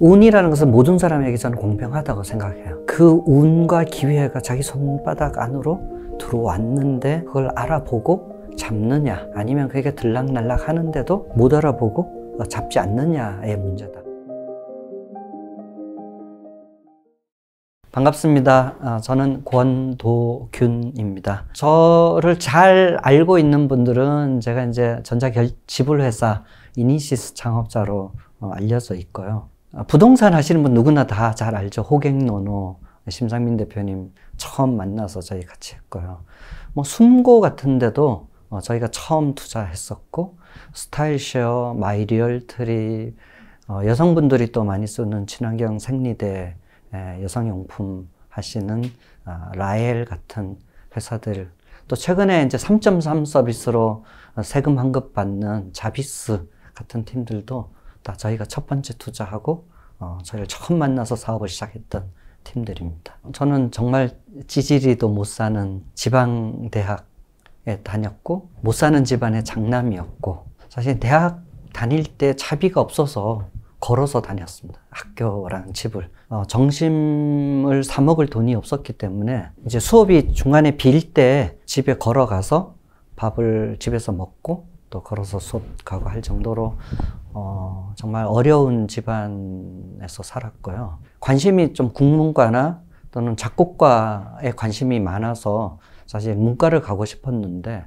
운이라는 것은 모든 사람에게 저는 공평하다고 생각해요. 그 운과 기회가 자기 손바닥 안으로 들어왔는데 그걸 알아보고 잡느냐 아니면 그게 들락날락 하는데도 못 알아보고 잡지 않느냐의 문제다. 반갑습니다. 아, 저는 권도균입니다. 저를 잘 알고 있는 분들은 제가 이제 전자결 지불회사 이니시스 창업자로 어, 알려져 있고요. 아, 부동산 하시는 분 누구나 다 잘 알죠. 호갱노노. 심상민 대표님 처음 만나서 저희 같이 했고요. 뭐 숨고 같은데도 어, 저희가 처음 투자했었고 스타일쉐어, 마이리얼트리, 어, 여성분들이 또 많이 쓰는 친환경 생리대 여성용품 하시는 아, 라엘 같은 회사들 또 최근에 이제 3.3 서비스로 세금 환급 받는 자비스 같은 팀들도 다 저희가 첫 번째 투자하고 어, 저희를 처음 만나서 사업을 시작했던 팀들입니다. 저는 정말 지지리도 못 사는 지방 대학에 다녔고 못 사는 집안의 장남이었고 사실 대학 다닐 때 차비가 없어서 걸어서 다녔습니다. 학교랑 집을. 어, 점심을 사 먹을 돈이 없었기 때문에 이제 수업이 중간에 빌 때 집에 걸어가서 밥을 집에서 먹고 또 걸어서 수업 가고 할 정도로 어, 정말 어려운 집안에서 살았고요. 관심이 좀 국문과나 또는 작곡과에 관심이 많아서 사실 문과를 가고 싶었는데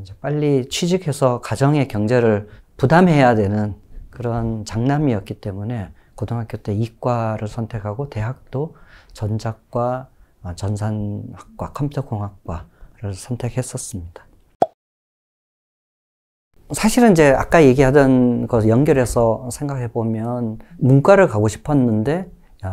이제 빨리 취직해서 가정의 경제를 부담해야 되는 그런 장남이었기 때문에 고등학교 때 이과를 선택하고 대학도 전작과 어, 전산학과 컴퓨터공학과를 선택했었습니다. 사실은 이제 아까 얘기하던 것 연결해서 생각해 보면 문과를 가고 싶었는데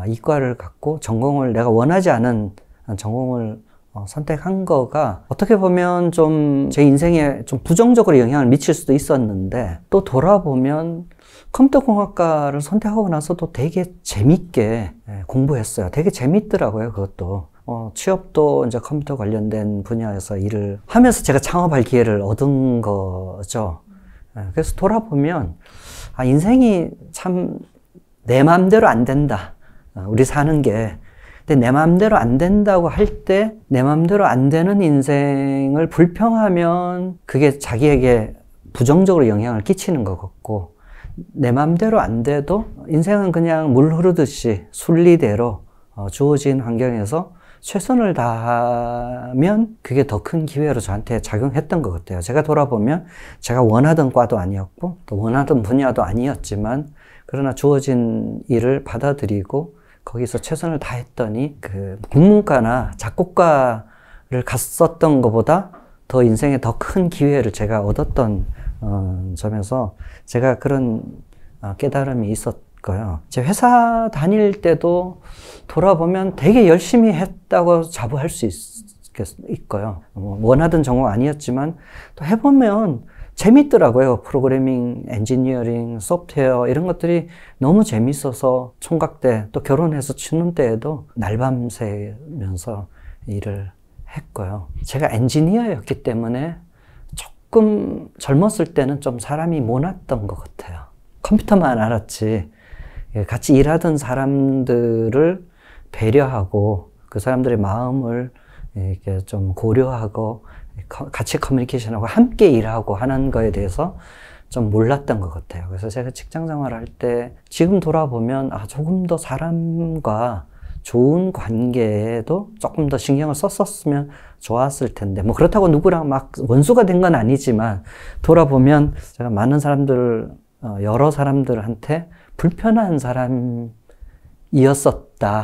이과를 갖고 전공을 내가 원하지 않은 전공을 어, 선택한 거가 어떻게 보면 좀 제 인생에 좀 부정적으로 영향을 미칠 수도 있었는데 또 돌아보면 컴퓨터공학과를 선택하고 나서도 되게 재밌게 예, 공부했어요. 되게 재밌더라고요, 그것도. 어, 취업도 이제 컴퓨터 관련된 분야에서 일을 하면서 제가 창업할 기회를 얻은 거죠. 아, 그래서 돌아보면 아, 인생이 참 내 마음대로 안 된다. 아, 우리 사는 게. 근데 내 마음대로 안 된다고 할 때 내 마음대로 안 되는 인생을 불평하면 그게 자기에게 부정적으로 영향을 끼치는 것 같고 내 마음대로 안 돼도 인생은 그냥 물 흐르듯이 순리대로 어, 주어진 환경에서 최선을 다하면 그게 더 큰 기회로 저한테 작용했던 것 같아요. 제가 돌아보면 제가 원하던 과도 아니었고 또 원하던 분야도 아니었지만 그러나 주어진 일을 받아들이고 거기서 최선을 다했더니 그 국문과나 작곡과를 갔었던 것보다 더 인생에 더 큰 기회를 제가 얻었던 어, 점에서 제가 그런 어, 깨달음이 있었. 거예요. 제 회사 다닐 때도 돌아보면 되게 열심히 했다고 자부할 수 있, 있고요. 뭐 원하던 전공 아니었지만 또 해보면 재밌더라고요. 프로그래밍, 엔지니어링, 소프트웨어 이런 것들이 너무 재밌어서 총각 때 또 결혼해서 치는 때에도 날밤새면서 일을 했고요. 제가 엔지니어였기 때문에 조금 젊었을 때는 좀 사람이 모났던 것 같아요. 컴퓨터만 알았지 예, 같이 일하던 사람들을 배려하고 그 사람들의 마음을 이렇게 좀 고려하고 같이 커뮤니케이션하고 함께 일하고 하는 거에 대해서 좀 몰랐던 것 같아요. 그래서 제가 직장 생활할 때 지금 돌아보면 아, 조금 더 사람과 좋은 관계에도 조금 더 신경을 썼었으면 좋았을 텐데 뭐 그렇다고 누구랑 막 원수가 된 건 아니지만 돌아보면 제가 많은 사람들 어, 여러 사람들한테 불편한 사람이었었다는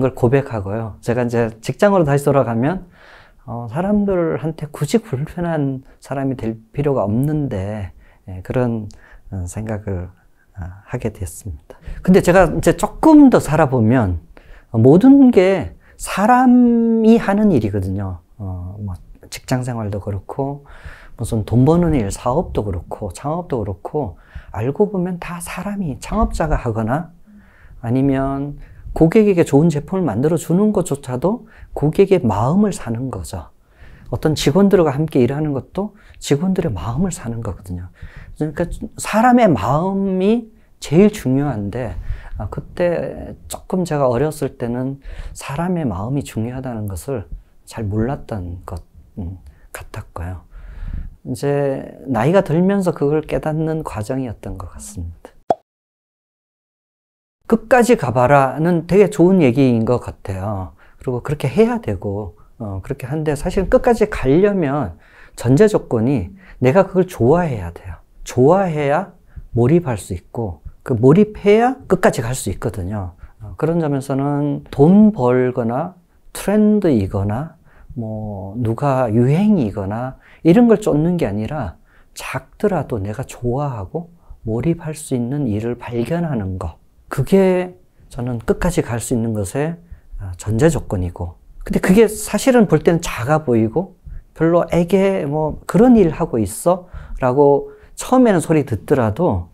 걸 고백하고요. 제가 이제 직장으로 다시 돌아가면 어, 사람들한테 굳이 불편한 사람이 될 필요가 없는데 예, 그런 어, 생각을 아, 하게 됐습니다. 근데 제가 이제 조금 더 살아보면 모든 게 사람이 하는 일이거든요. 어, 뭐 직장 생활도 그렇고 무슨 돈 버는 일, 사업도 그렇고 창업도 그렇고 알고 보면 다 사람이 창업자가 하거나 아니면 고객에게 좋은 제품을 만들어 주는 것조차도 고객의 마음을 사는 거죠. 어떤 직원들과 함께 일하는 것도 직원들의 마음을 사는 거거든요. 그러니까 사람의 마음이 제일 중요한데 아, 그때 조금 제가 어렸을 때는 사람의 마음이 중요하다는 것을 잘 몰랐던 것 음, 같았고요. 이제 나이가 들면서 그걸 깨닫는 과정이었던 것 같습니다. 끝까지 가봐라는 되게 좋은 얘기인 것 같아요. 그리고 그렇게 해야 되고, 어, 그렇게 한데 사실 끝까지 가려면 전제 조건이 내가 그걸 좋아해야 돼요. 좋아해야 몰입할 수 있고, 그 몰입해야 끝까지 갈 수 있거든요. 어, 그런 점에서는 돈 벌거나 트렌드이거나 뭐 누가 유행이거나 이런 걸 쫓는 게 아니라 작더라도 내가 좋아하고 몰입할 수 있는 일을 발견하는 것. 그게 저는 끝까지 갈 수 있는 것의 아, 전제 조건이고. 근데 그게 사실은 볼 때는 작아 보이고 별로 애게 뭐 그런 일 하고 있어? 라고 처음에는 소리 듣더라도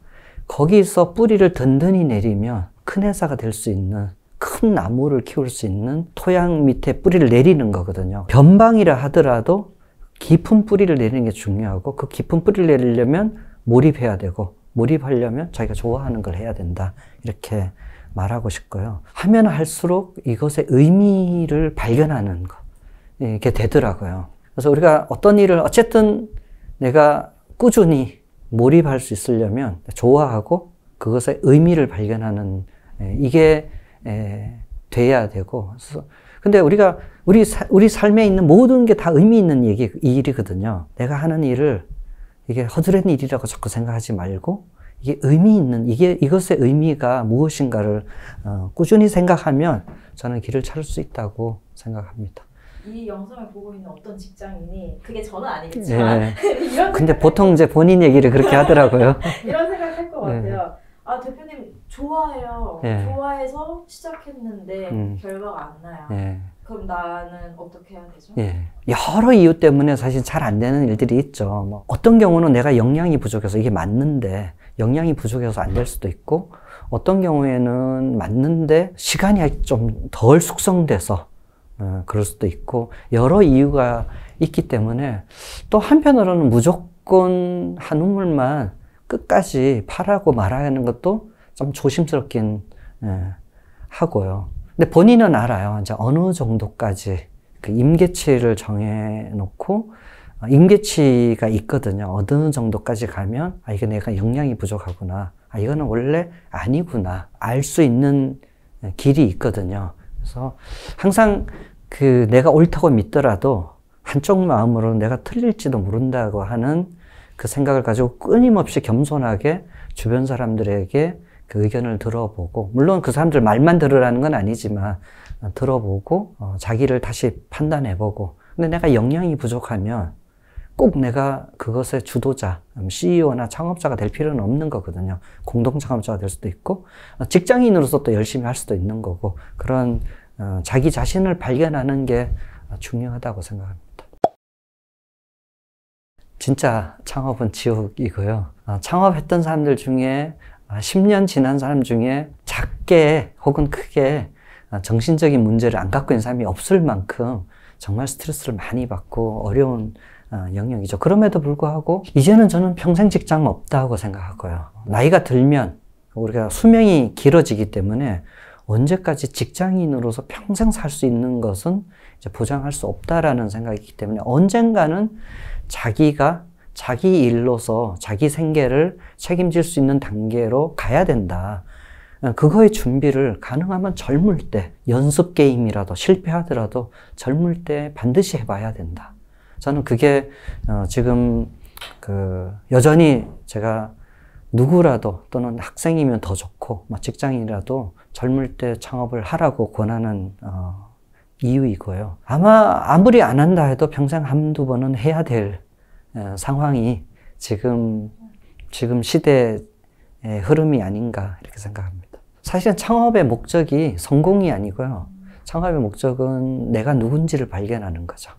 거기서 뿌리를 든든히 내리면 큰 회사가 될 수 있는 큰 나무를 키울 수 있는 토양 밑에 뿌리를 내리는 거거든요. 변방이라 하더라도 깊은 뿌리를 내리는 게 중요하고 그 깊은 뿌리를 내리려면 몰입해야 되고 몰입하려면 자기가 좋아하는 걸 해야 된다. 이렇게 말하고 싶고요. 하면 할수록 이것의 의미를 발견하는 것. 이게 되더라고요. 그래서 우리가 어떤 일을 어쨌든 내가 꾸준히 몰입할 수 있으려면 좋아하고 그것의 의미를 발견하는 이게 돼야 되고. 그래서 근데 우리가 우리, 사, 우리 삶에 있는 모든 게 다 의미 있는 얘기, 일이거든요. 내가 하는 일을 이게 허드렛 일이라고 자꾸 생각하지 말고 이게 의미 있는, 이게, 이것의 의미가 무엇인가를 어, 꾸준히 생각하면 저는 길을 찾을 수 있다고 생각합니다. 이 영상을 보고 있는 어떤 직장인이 그게 저는 아니겠지만 네. 이런 근데 보통 이제 본인 얘기를 그렇게 하더라고요. 이런 생각할 것 예. 같아요. 네. 아 대표님 좋아해요. 네. 좋아해서 시작했는데 음. 결과가 안 나요. 그럼 나는 어떻게 해야 되죠? 예. 여러 이유 때문에 사실 잘 안 되는 일들이 있죠. 뭐 어떤 경우는 내가 영양이 부족해서 이게 맞는데 영양이 부족해서 안 될 수도 있고 어떤 경우에는 맞는데 시간이 좀 덜 숙성돼서 어, 그럴 수도 있고 여러 이유가 있기 때문에 또 한편으로는 무조건 한 우물만 끝까지 파라고 말하는 것도 좀 조심스럽긴 예, 하고요. 근데 본인은 알아요. 이제 어느 정도까지 그 임계치를 정해놓고 어, 임계치가 있거든요. 어느 정도까지 가면 아 이게 내가 역량이 부족하구나. 아 이거는 원래 아니구나. 알 수 있는 예, 길이 있거든요. 그래서 항상 그 내가 옳다고 믿더라도 한쪽 마음으로 내가 틀릴지도 모른다고 하는 그 생각을 가지고 끊임없이 겸손하게 주변 사람들에게 그 의견을 들어보고 물론 그 사람들 말만 들으라는 건 아니지만 어, 들어보고 어, 자기를 다시 판단해보고 근데 내가 역량이 부족하면 꼭 내가 그것의 주도자, 음, CEO나 창업자가 될 필요는 없는 거거든요. 공동 창업자가 될 수도 있고 어, 직장인으로서 또 열심히 할 수도 있는 거고 그런 어, 자기 자신을 발견하는 게 중요하다고 생각합니다. 진짜 창업은 지옥이고요. 어, 창업했던 사람들 중에 10년 아, 지난 사람 중에 작게 혹은 크게 아, 정신적인 문제를 안 갖고 있는 사람이 없을 만큼 정말 스트레스를 많이 받고 어려운 아, 영역이죠. 그럼에도 불구하고 이제는 저는 평생 직장 없다고 생각하고요. 나이가 들면 우리가 수명이 길어지기 때문에 언제까지 직장인으로서 평생 살 수 있는 것은 보장할 수 없다라는 생각이기 때문에 언젠가는 자기가 자기 일로서 자기 생계를 책임질 수 있는 단계로 가야 된다. 어, 그거의 준비를 가능하면 젊을 때 연습 게임이라도 실패하더라도 젊을 때 반드시 해봐야 된다. 저는 그게 어, 지금 그 여전히 제가 누구라도 또는 학생이면 더 좋고 뭐 직장인이라도 젊을 때 창업을 하라고 권하는 어, 이유이고요. 아마 아무리 안 한다 해도 평생 한두 번은 해야 될 어, 상황이 지금 지금 시대의 흐름이 아닌가 이렇게 생각합니다. 사실은 창업의 목적이 성공이 아니고요. 창업의 목적은 내가 누군지를 발견하는 거죠.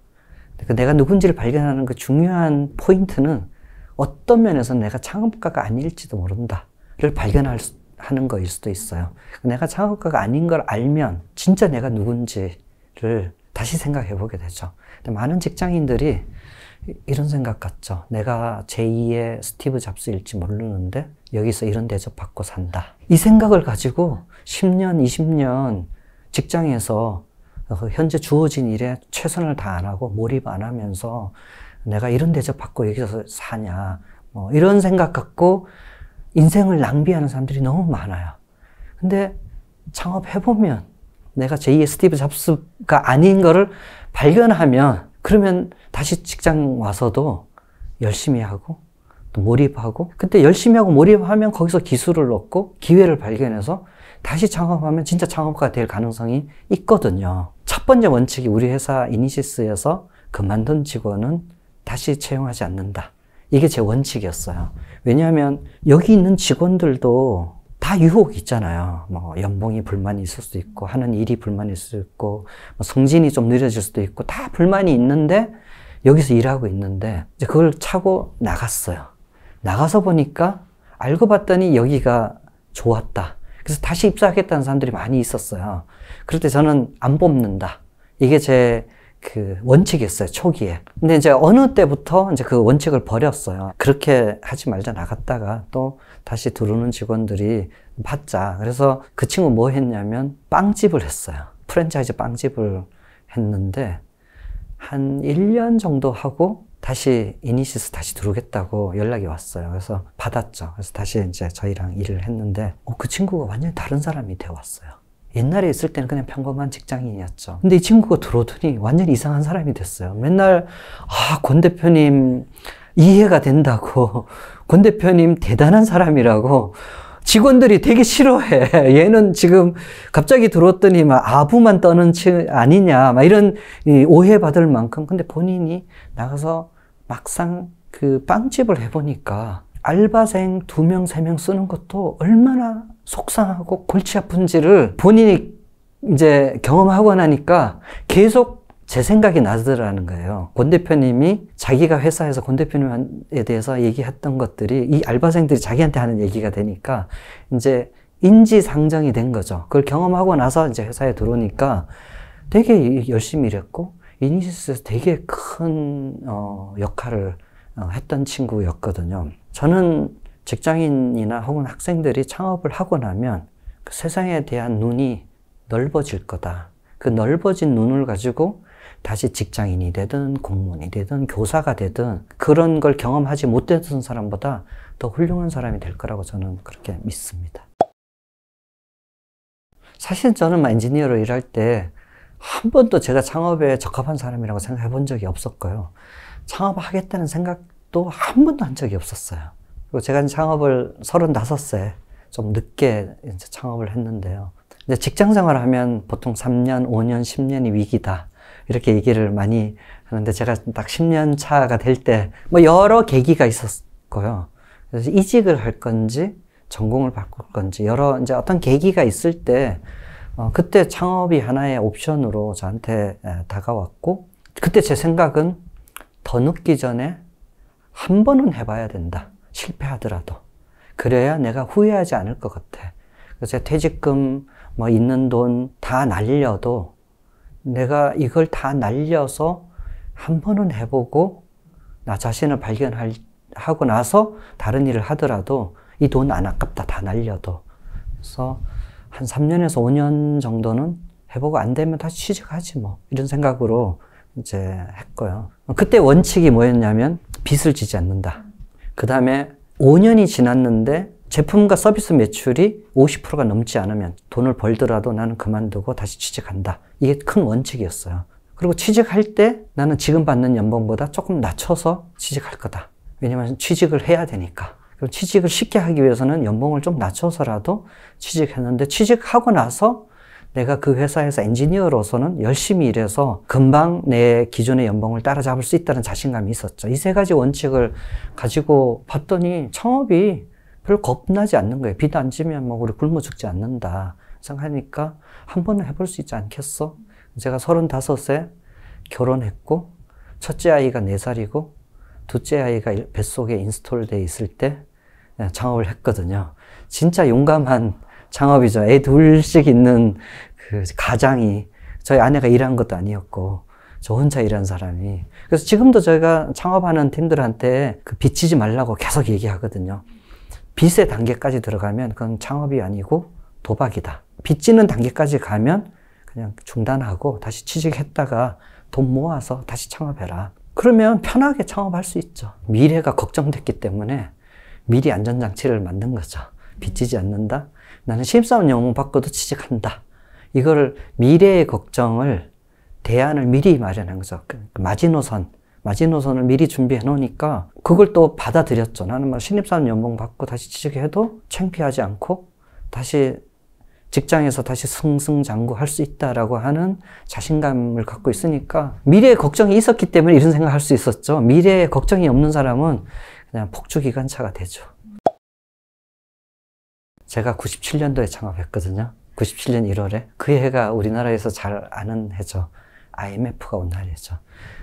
그 내가 누군지를 발견하는 그 중요한 포인트는 어떤 면에서 내가 창업가가 아닐지도 모른다를 발견할 수, 하는 거일 수도 있어요. 그러니까 내가 창업가가 아닌 걸 알면 진짜 내가 누군지를 다시 생각해 보게 되죠. 많은 직장인들이 이런 생각 같죠. 내가 제2의 스티브 잡스일지 모르는데 여기서 이런 대접 받고 산다. 이 생각을 가지고 10년, 20년 직장에서 그 현재 주어진 일에 최선을 다 안 하고 몰입 안 하면서 내가 이런 대접 받고 여기서 사냐. 뭐 이런 생각 갖고 인생을 낭비하는 사람들이 너무 많아요. 근데 창업해보면 내가 제2의 스티브 잡스가 아닌 거를 발견하면 그러면 다시 직장 와서도 열심히 하고 또 몰입하고 근데 열심히 하고 몰입하면 거기서 기술을 얻고 기회를 발견해서 다시 창업하면 진짜 창업가 될 가능성이 있거든요. 첫 번째 원칙이 우리 회사 이니시스에서 그만든 직원은 다시 채용하지 않는다. 이게 제 원칙이었어요. 왜냐하면 여기 있는 직원들도 다유혹 있잖아요. 뭐 연봉이 불만이 있을 수도 있고 하는 일이 불만이 있을 수도 있고 뭐 승진이 좀 느려질 수도 있고 다 불만이 있는데 여기서 일하고 있는데 이제 그걸 차고 나갔어요. 나가서 보니까 알고 봤더니 여기가 좋았다. 그래서 다시 입사하겠다는 사람들이 많이 있었어요. 그럴 때 저는 안 뽑는다. 이게 제그 원칙이 었어요 초기에 근데 이제 어느 때부터 이제 그 원칙을 버렸어요 그렇게 하지 말자 나갔다가 또 다시 들어오는 직원들이 받자 그래서 그 친구 뭐 했냐면 빵집을 했어요 프랜차이즈 빵집을 했는데 한 1년 정도 하고 다시 이니시스 다시 들어오겠다고 연락이 왔어요. 그래서 받았죠. 그래서 다시 이제 저희랑 일을 했는데 어, 그 친구가 완전히 다른 사람이 되어 왔어요. 옛날에 있을 때는 그냥 평범한 직장인이었죠. 근데 이 친구가 들어오더니 완전히 이상한 사람이 됐어요. 맨날, 아, 권 대표님 이해가 된다고. 권 대표님 대단한 사람이라고. 직원들이 되게 싫어해. 얘는 지금 갑자기 들어왔더니 막 아부만 떠는 층 아니냐. 막 이런 오해받을 만큼. 근데 본인이 나가서 막상 그 빵집을 해보니까 알바생 두 명, 세 명 쓰는 것도 얼마나 속상하고 골치 아픈지를 본인이 이제 경험하고 나니까 계속 제 생각이 나더라는 거예요. 권 대표님이 자기가 회사에서 권 대표님에 대해서 얘기했던 것들이 이 알바생들이 자기한테 하는 얘기가 되니까 이제 인지상정이 된 거죠. 그걸 경험하고 나서 이제 회사에 들어오니까 되게 열심히 일했고 이니시스에서 되게 큰 어, 역할을 어, 했던 친구였거든요. 저는 직장인이나 혹은 학생들이 창업을 하고 나면 그 세상에 대한 눈이 넓어질 거다. 그 넓어진 눈을 가지고 다시 직장인이 되든 공무원이 되든 교사가 되든 그런 걸 경험하지 못했던 사람보다 더 훌륭한 사람이 될 거라고 저는 그렇게 믿습니다. 사실 저는 엔지니어로 일할 때 한 번도 제가 창업에 적합한 사람이라고 생각해 본 적이 없었고요. 창업하겠다는 생각도 한 번도 한 적이 없었어요. 그리고 제가 창업을 35세 좀 늦게 창업을 했는데요. 이제 직장 생활하면 보통 3년, 5년, 10년이 위기다. 이렇게 얘기를 많이 하는데 제가 딱 10년 차가 될 때 뭐 여러 계기가 있었고요. 그래서 이직을 할 건지 전공을 바꿀 건지 여러 이제 어떤 계기가 있을 때 어, 그때 창업이 하나의 옵션으로 저한테 에, 다가왔고 그때 제 생각은 더 늦기 전에 한 번은 해봐야 된다. 실패하더라도 그래야 내가 후회하지 않을 것 같아. 그래서 퇴직금 뭐 있는 돈 다 날려도 내가 이걸 다 날려서 한 번은 해보고 나 자신을 발견 하고 나서 다른 일을 하더라도 이 돈 안 아깝다 다 날려도 그래서 한 3년에서 5년 정도는 해보고 안 되면 다시 취직하지 뭐 이런 생각으로 이제 했고요. 그때 원칙이 뭐였냐면 빚을 지지 않는다. 그 다음에 5년이 지났는데 제품과 서비스 매출이 50%가 넘지 않으면 돈을 벌더라도 나는 그만두고 다시 취직한다. 이게 큰 원칙이었어요. 그리고 취직할 때 나는 지금 받는 연봉보다 조금 낮춰서 취직할 거다. 왜냐면 취직을 해야 되니까. 그럼 취직을 쉽게 하기 위해서는 연봉을 좀 낮춰서라도 취직했는데 취직하고 나서 내가 그 회사에서 엔지니어로서는 열심히 일해서 금방 내 기존의 연봉을 따라잡을 수 있다는 자신감이 있었죠. 이 세 가지 원칙을 가지고 봤더니 창업이 별 겁나지 않는 거예요. 빚안 지면 뭐 우리 굶어 죽지 않는다 생각하니까 한 번은 해볼 수 있지 않겠어? 제가 35세 결혼했고 첫째 아이가 4살이고 둘째 아이가 뱃속에 인스톨돼 있을 때 창업을 했거든요. 진짜 용감한 창업이죠. 애 둘씩 있는 그 가장이 저희 아내가 일한 것도 아니었고 저 혼자 일한 사람이 그래서 지금도 저희가 창업하는 팀들한테 그 비치지 말라고 계속 얘기하거든요. 빚의 단계까지 들어가면 그건 창업이 아니고 도박이다. 빚지는 단계까지 가면 그냥 중단하고 다시 취직했다가 돈 모아서 다시 창업해라. 그러면 편하게 창업할 수 있죠. 미래가 걱정됐기 때문에 미리 안전장치를 만든 거죠. 빚지지 않는다? 나는 심사원 영문 받고도 취직한다. 이거를 미래의 걱정을 대안을 미리 마련한 거죠. 그, 그 마지노선, 마지노선을 미리 준비해 놓으니까 그걸 또 받아들였죠. 나는 뭐 신입사원 연봉 받고 다시 취직해도 창피하지 않고 다시 직장에서 다시 승승장구할 수 있다라고 하는 자신감을 갖고 있으니까 미래에 걱정이 있었기 때문에 이런 생각할 을수 있었죠. 미래에 걱정이 없는 사람은 그냥 폭주 기관차가 되죠. 제가 97년도에 창업했거든요. 97년 1월에. 그 해가 우리나라에서 잘 아는 해죠. IMF가 온 날이죠.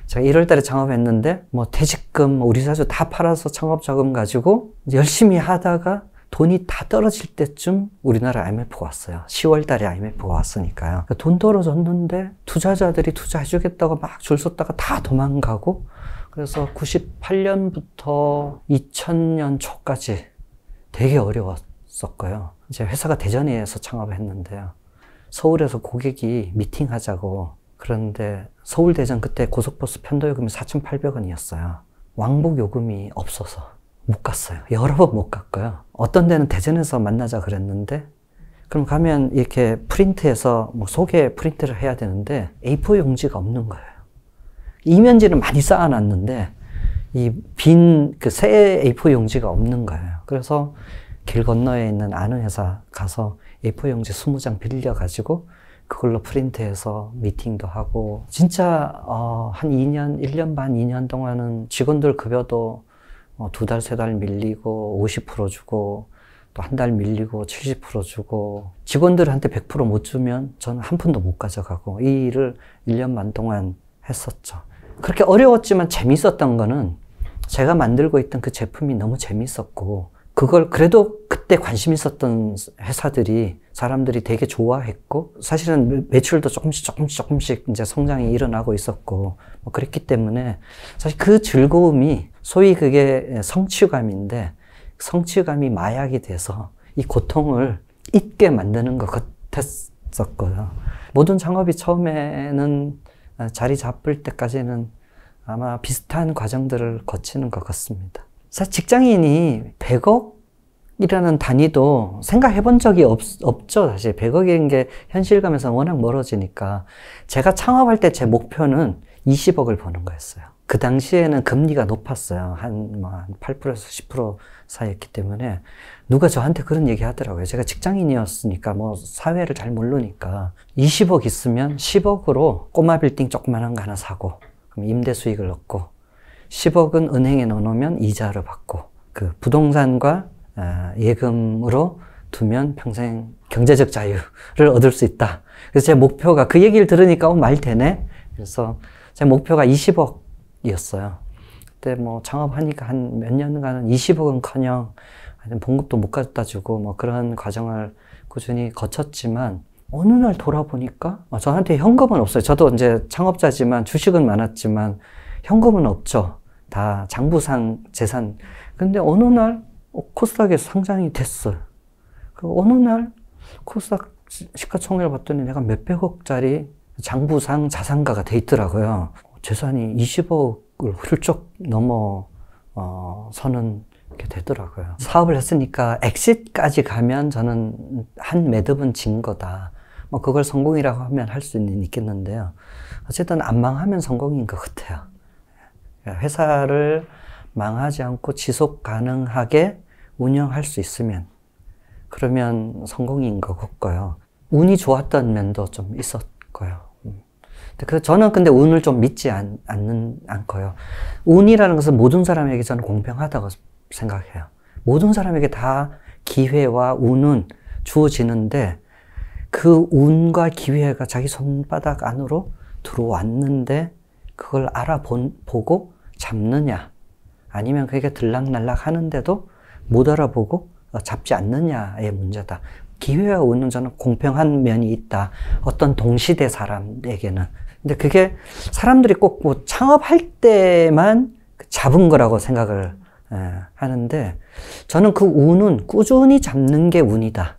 제가 1월 달에 창업했는데, 뭐 퇴직금, 뭐 우리 사주 다 팔아서 창업 자금 가지고 열심히 하다가 돈이 다 떨어질 때쯤 우리나라 IMF가 왔어요. 10월 달에 IMF가 왔으니까요. 그러니까 돈 떨어졌는데 투자자들이 투자해주겠다고 막 줄 섰다가 다 도망가고 그래서 98년부터 2000년 초까지 되게 어려웠 있었고요 이제 회사가 대전에서 창업을 했는데요. 서울에서 고객이 미팅하자고 그런데 서울 대전 그때 고속버스 편도 요금이 4,800원이었어요. 왕복 요금이 없어서 못 갔어요. 여러 번 못 갔고요. 어떤 데는 대전에서 만나자 그랬는데 그럼 가면 이렇게 프린트해서 뭐 소개 프린트를 해야 되는데 A4 용지가 없는 거예요. 이면지를 많이 쌓아놨는데 이 빈 그 새 A4 용지가 없는 거예요. 그래서 길 건너에 있는 아는 회사 가서 A4용지 20장 빌려가지고 그걸로 프린트해서 미팅도 하고 진짜 어, 한 2년, 1년 반, 2년 동안은 직원들 급여도 어, 두 달, 세 달 밀리고 50% 주고 또 한 달 밀리고 70% 주고 직원들한테 100%못 주면 저는 한 푼도 못 가져가고 이 일을 1년 반 동안 했었죠. 그렇게 어려웠지만 재밌었던 거는 제가 만들고 있던 그 제품이 너무 재밌었고 그걸 그래도 그때 관심 있었던 회사들이 사람들이 되게 좋아했고 사실은 매출도 조금씩 조금씩 조금씩 이제 성장이 일어나고 있었고 뭐 그랬기 때문에 사실 그 즐거움이 소위 그게 성취감인데 성취감이 마약이 돼서 이 고통을 잊게 만드는 것 같았었고요. 모든 창업이 처음에는 자리 잡을 때까지는 아마 비슷한 과정들을 거치는 것 같습니다. 사실 직장인이 100억이라는 단위도 생각해 본 적이 없, 없죠. 사실 100억인 게 현실감에서 워낙 멀어지니까. 제가 창업할 때 제 목표는 20억을 버는 거였어요. 그 당시에는 금리가 높았어요. 한 8%에서 뭐, 10% 사이였기 때문에. 누가 저한테 그런 얘기 하더라고요. 제가 직장인이었으니까, 뭐, 사회를 잘 모르니까. 20억 있으면 10억으로 꼬마 빌딩 조그만한 거 하나 사고, 그럼 임대 수익을 얻고, 10억은 은행에 넣어놓으면 이자를 받고 그 부동산과 아, 예금으로 두면 평생 경제적 자유를 얻을 수 있다. 그래서 제 목표가 그 얘기를 들으니까 어, 말 되네. 그래서 제 목표가 20억이었어요. 그때 뭐 창업하니까 한 몇 년간은 20억은커녕 봉급도 못 갖다 주고 뭐 그런 과정을 꾸준히 거쳤지만 어느 날 돌아보니까 어, 저한테 현금은 없어요. 저도 이제 창업자지만 주식은 많았지만 현금은 없죠. 다 장부상 재산. 근데 어느 날코스닥에 상장이 됐어요. 그 어느 날 코스닥 시가총액을 봤더니 내가 몇백억짜리 장부상 자산가가 돼 있더라고요. 재산이 20억을 훌쩍 넘어 어, 서는 게 되더라고요. 사업을 했으니까 엑시까지 가면 저는 한 매듭은 진 거다. 뭐 그걸 성공이라고 하면 할 수는 있겠는데요. 어쨌든 안 망하면 성공인 것 같아요. 예, 회사를 망하지 않고 지속 가능하게 운영할 수 있으면 그러면 성공인 것 같고요. 운이 좋았던 면도 좀 있었고요. 그 저는 근데 운을 좀 믿지 않, 않는 않고요. 운이라는 것은 모든 사람에게 저는 공평하다고 생각해요. 모든 사람에게 다 기회와 운은 주어지는데 그 운과 기회가 자기 손바닥 안으로 들어왔는데 그걸 알아보고 잡느냐 아니면 그게 들락날락 하는데도 못 알아보고 어, 잡지 않느냐의 문제다. 기회와 운은 저는 공평한 면이 있다. 어떤 동시대 사람에게는. 근데 그게 사람들이 꼭뭐 창업할 때만 그 잡은 거라고 생각을 하는데 저는 그 운은 꾸준히 잡는 게 운이다.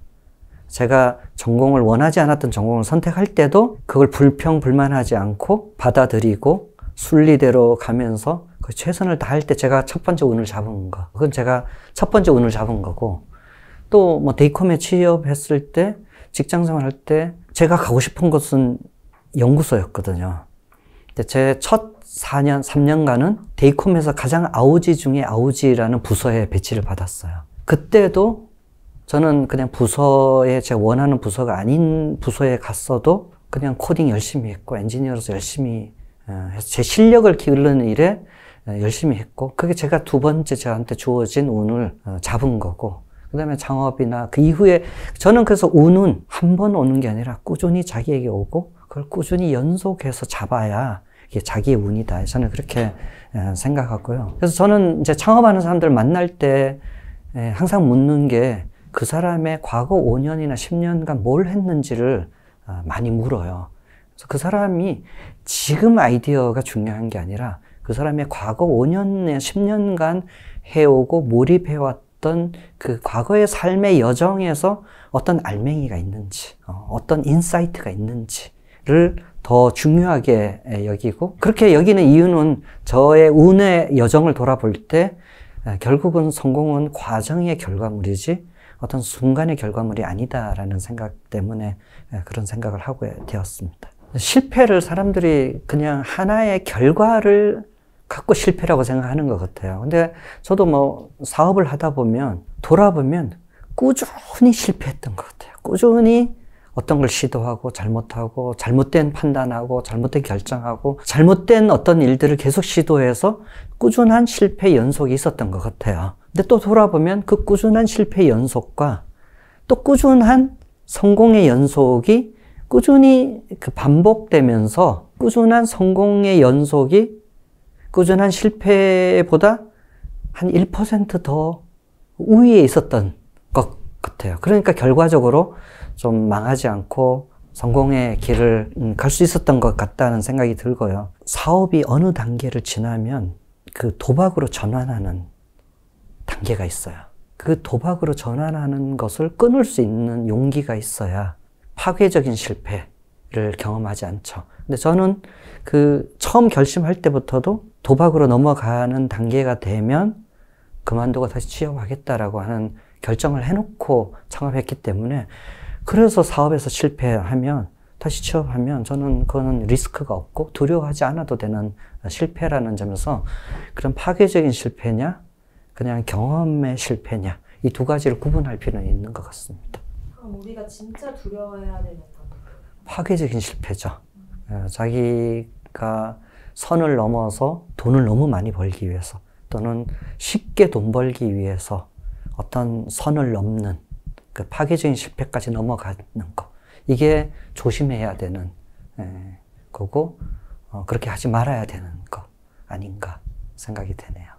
제가 전공을 원하지 않았던 전공을 선택할 때도 그걸 불평 불만하지 않고 받아들이고 순리대로 가면서 그 최선을 다할 때 제가 첫 번째 운을 잡은 거. 그건 제가 첫 번째 운을 잡은 거고. 또 뭐 데이컴에 취업했을 때 직장 생활할 때 제가 가고 싶은 곳은 연구소였거든요. 근데 제첫 4년, 3년간은 데이컴에서 가장 아우지 중에 아우지라는 부서에 배치를 받았어요. 그때도 저는 그냥 부서에 제 원하는 부서가 아닌 부서에 갔어도 그냥 코딩 열심히 했고 엔지니어로서 열심히 해서 어, 제 실력을 기르는 일에 어, 열심히 했고 그게 제가 두 번째 저한테 주어진 운을 어, 잡은 거고 그 다음에 창업이나 그 이후에 저는 그래서 운은 한 번 오는 게 아니라 꾸준히 자기에게 오고 그걸 꾸준히 연속해서 잡아야 이게 자기의 운이다. 저는 그렇게 생각하고요. 그래서 저는 이제 창업하는 사람들 만날 때 항상 묻는 게 그 사람의 과거 5년이나 10년간 뭘 했는지를 많이 물어요. 그래서 그 사람이 지금 아이디어가 중요한 게 아니라 그 사람의 과거 5년에 10년간 해오고 몰입해왔던 그 과거의 삶의 여정에서 어떤 알맹이가 있는지, 어, 어떤 인사이트가 있는지를 더 중요하게 여기고 그렇게 여기는 이유는 저의 운의 여정을 돌아볼 때 결국은 성공은 과정의 결과물이지 어떤 순간의 결과물이 아니다라는 생각 때문에 그런 생각을 하고 되었습니다. 실패를 사람들이 그냥 하나의 결과를 갖고 실패라고 생각하는 것 같아요. 근데 저도 뭐 사업을 하다 보면 돌아보면 꾸준히 실패했던 것 같아요. 꾸준히 어떤 걸 시도하고 잘못하고 잘못된 판단하고 잘못된 결정하고 잘못된 어떤 일들을 계속 시도해서 꾸준한 실패 연속이 있었던 것 같아요. 근데 또 돌아보면 그 꾸준한 실패 연속과 또 꾸준한 성공의 연속이 꾸준히 그 반복되면서 꾸준한 성공의 연속이 꾸준한 실패보다 한 1%더 우위에 있었던 것 같아요. 그러니까 결과적으로 좀 망하지 않고 성공의 길을 음, 갈수 있었던 것 같다는 생각이 들고요. 사업이 어느 단계를 지나면 그 도박으로 전환하는 단계가 있어요. 그 도박으로 전환하는 것을 끊을 수 있는 용기가 있어야 파괴적인 실패를 경험하지 않죠. 근데 저는 그 처음 결심할 때부터도 도박으로 넘어가는 단계가 되면 그만두고 다시 취업하겠다라고 하는 결정을 해놓고 창업했기 때문에 그래서 사업에서 실패하면 다시 취업하면 저는 그거는 리스크가 없고 두려워하지 않아도 되는 실패라는 점에서 그런 파괴적인 실패냐 그냥 경험의 실패냐 이 두 가지를 구분할 필요는 있는 것 같습니다. 그럼 우리가 진짜 두려워해야 될메 파괴적인 실패죠. 예, 자기가 선을 넘어서 돈을 너무 많이 벌기 위해서 또는 쉽게 돈 벌기 위해서 어떤 선을 넘는 그 파괴적인 실패까지 넘어가는 거 이게 조심해야 되는 예, 거고 어, 그렇게 하지 말아야 되는 거 아닌가 생각이 되네요.